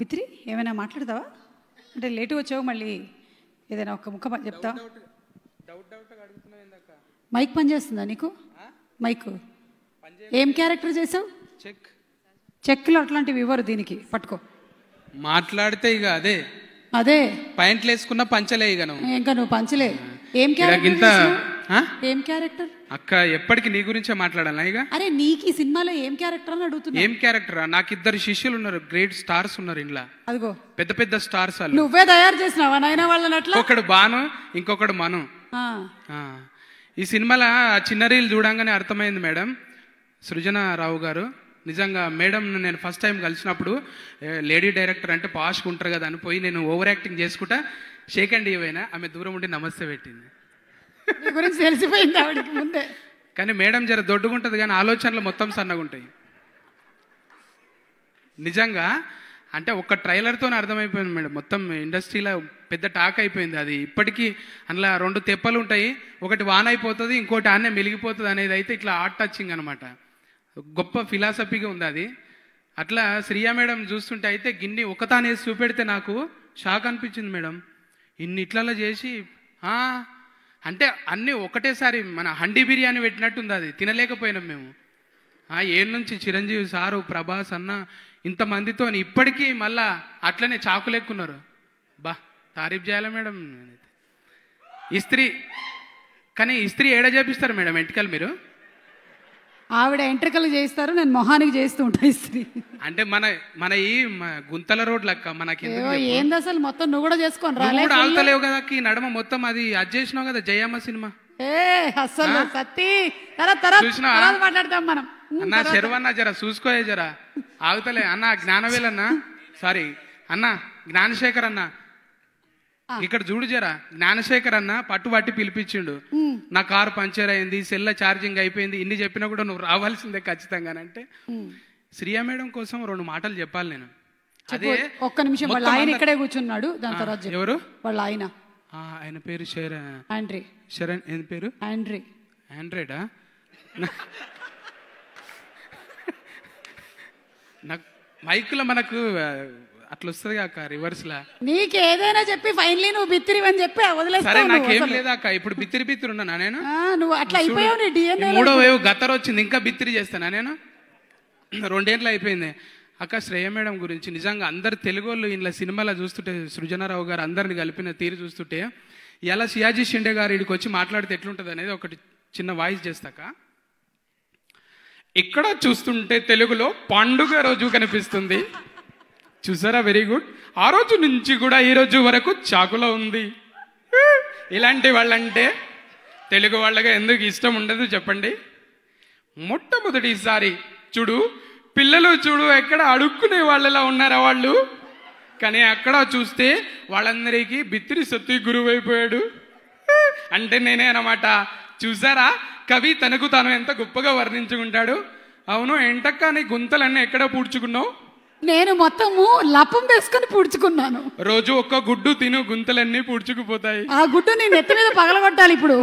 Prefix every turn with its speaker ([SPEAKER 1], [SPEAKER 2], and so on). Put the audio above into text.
[SPEAKER 1] బిత్రి ఏమైనా మాట్లాడతావా అంటే లేటు వచ్చావు మళ్ళీ ఏదైనా ఒక ముఖ చెప్తా మైక్ పని చేస్తుందా నీకు మైక్
[SPEAKER 2] ఏం క్యారెక్టర్ చేసావు చెక్
[SPEAKER 1] చెక్లు అట్లాంటివి ఇవ్వరు దీనికి పట్టుకో
[SPEAKER 2] మాట్లాడితే ఇక అదే అదే పైంట్లు వేసుకున్నా పంచలే ఇక నువ్వు
[SPEAKER 1] ఇంకా నువ్వు పంచలే ఏం క్యారెక్టర్ ఏం క్యారెక్టర్
[SPEAKER 2] అక్క ఎప్పటికి నీ గురించే మాట్లాడాలా ఇక
[SPEAKER 1] అరే నీకు ఈ సినిమాలో ఏం క్యారెక్టర్ అని అడుగుతున్నా ఏం
[SPEAKER 2] క్యారెక్టర్ నాకు ఇద్దరు శిష్యులు ఉన్నారు గ్రేట్ స్టార్స్ ఉన్నారు ఇంట్లో అదిగో పెద్ద పెద్ద స్టార్స్ నువ్వే తయారు
[SPEAKER 1] చేసినావా నాయన వాళ్ళని ఒకడు
[SPEAKER 2] బాను ఇంకొకడు మను ఈ సినిమాలో చిన్న రీల్ చూడంగానే అర్థమైంది మేడం సృజనారావు గారు నిజంగా మేడం నేను ఫస్ట్ టైం కలిసినప్పుడు లేడీ డైరెక్టర్ అంటే పాష్గా ఉంటారు కదా అని పోయి నేను ఓవర్ యాక్టింగ్ చేసుకుంటా షేక్ అండ్ ఇవైనా ఆమె దూరం ఉండి నమస్తే పెట్టింది
[SPEAKER 1] గురించి తెలిసిపోయింది ఆవిడకి ముందే
[SPEAKER 2] కానీ మేడం జర దొడ్డుగుంటుంది కానీ ఆలోచనలు మొత్తం సన్నగా ఉంటాయి నిజంగా అంటే ఒక ట్రైలర్తో అర్థమైపోయింది మేడం మొత్తం ఇండస్ట్రీలో పెద్ద టాక్ అయిపోయింది అది ఇప్పటికీ అందులో రెండు తెప్పలు ఉంటాయి ఒకటి వాన్ అయిపోతుంది ఇంకోటి ఆనే మెలిగిపోతుంది అనేది అయితే ఇట్లా ఆర్ట్ టచింగ్ అనమాట గొప్ప ఫిలాసఫీగా ఉంది అది అట్లా శ్రీయా మేడం చూస్తుంటే అయితే గిన్ని ఒకతానేసి చూపెడితే నాకు షాక్ అనిపించింది మేడం ఇన్ని ఇట్లలో చేసి అంటే అన్నీ ఒకటేసారి మన హండీ బిర్యానీ పెట్టినట్టుంది అది తినలేకపోయినాం మేము ఆ ఏళ్ళ నుంచి చిరంజీవి సారు ప్రభాస్ అన్న ఇంతమందితో ఇప్పటికీ మళ్ళా అట్లనే చాకులెక్కున్నారు బా తారీఫ్ చేయాలా మేడం ఇస్త్రీ కానీ ఇస్త్రీ ఏడ చేపిస్తారు మేడం ఎంటికలు మీరు
[SPEAKER 1] ఆవిడ ఎంట్రికలు చేస్తారు నేను మొహానికి చేస్తూ ఉంటాయి స్త్రీ
[SPEAKER 2] అంటే మన మన ఈ గుంతల రోడ్ లెక్క మనకి ఏంది
[SPEAKER 1] అసలు మొత్తం నువ్వు కూడా చేసుకోని రాలేవు ఆగుతలేవు
[SPEAKER 2] కదా నడమ మొత్తం అది అది చేసినావు కదా జయమ్మ సినిమా
[SPEAKER 1] ఏ అసలు సత్తి తర్వాత తర్వాత మాట్లాడతాం మనం అన్న శర్వన్న
[SPEAKER 2] జరా చూసుకోయే జరా ఆగుతలే అన్న జ్ఞానవేలన్న సారీ అన్న జ్ఞానశేఖర్ అన్నా ఇక్కడ చూడు జరా జ్ఞానశేఖర్ అన్న పట్టుబట్టి పిలిపించిండు నా కారు పంచర్ అయింది సెల్ల ఛార్జింగ్ అయిపోయింది ఇన్ని చెప్పినా కూడా నువ్వు రావాల్సిందే ఖచ్చితంగా అంటే శ్రీయా మేడం కోసం రెండు మాటలు చెప్పాలి నేను అదే ఒక్క నిమిషం వాళ్ళ ఆయన ఇక్కడే
[SPEAKER 1] కూర్చున్నాడు దాని తర్వాత ఎవరు వాళ్ళ ఆయన
[SPEAKER 2] ఆయన పేరు శరణ్ ఆండ్రీ శరణ్ ఏం పేరు ఆండ్రీ ఆండ్రేడా నాకు మైకులో మనకు అట్లా వస్తుంది కాక రివర్స్ లా
[SPEAKER 1] నీకు ఏదైనా చెప్పి ఫైనలీ నువ్వు బిత్తిరి అని చెప్పి సరే నాకేం
[SPEAKER 2] లేదాక ఇప్పుడు బిత్తిరి బిత్తిరి ఉన్నా నేను నువ్వు అట్లా అయిపోయావు నీ
[SPEAKER 1] డిఎన్ఏ మూడో వేవ్
[SPEAKER 2] గతర వచ్చింది ఇంకా బిత్తిరి చేస్తానా నేను రెండేళ్ళు అయిపోయింది అక్క శ్రేయ మేడం గురించి నిజంగా అందరు తెలుగు వాళ్ళు ఇలా సినిమాలో చూస్తుంటే సృజనారావు గారు అందరిని కలిపిన తీరు చూస్తుంటే ఎలా సియాజీ షిండే గారు ఇక్కడికి వచ్చి మాట్లాడితే ఎట్లుంటుంది అనేది ఒకటి చిన్న వాయిస్ చేస్తాక ఇక్కడ చూస్తుంటే తెలుగులో పండుగ రోజు కనిపిస్తుంది చూసారా వెరీ గుడ్ ఆ రోజు నుంచి కూడా ఈ రోజు వరకు చాకులో ఉంది ఇలాంటి వాళ్ళంటే తెలుగు వాళ్ళగా ఎందుకు ఇష్టం ఉండదు చెప్పండి మొట్టమొదటిసారి చూడు పిల్లలు చూడు ఎక్కడ అడుక్కునే వాళ్ళలా ఉన్నారా వాళ్ళు కానీ అక్కడ చూస్తే వాళ్ళందరికీ బిత్తిరి సొత్తి గురువైపోయాడు అంటే నేనే అనమాట చూసారా కవి తనకు తాను ఎంత గొప్పగా వర్ణించుకుంటాడు అవును ఎంటక్క నీ గుంతలన్నీ ఎక్కడ పూడ్చుకున్నావు
[SPEAKER 1] నేను మొత్తము లపం వేసుకుని పూడ్చుకున్నాను
[SPEAKER 2] రోజు ఒక్క గుడ్డు తిను గుంతలన్నీ పూడ్చుకుపోతాయి ఆ
[SPEAKER 1] గుడ్డు నీ నెత్తి మీద పగలగొట్టాలి ఇప్పుడు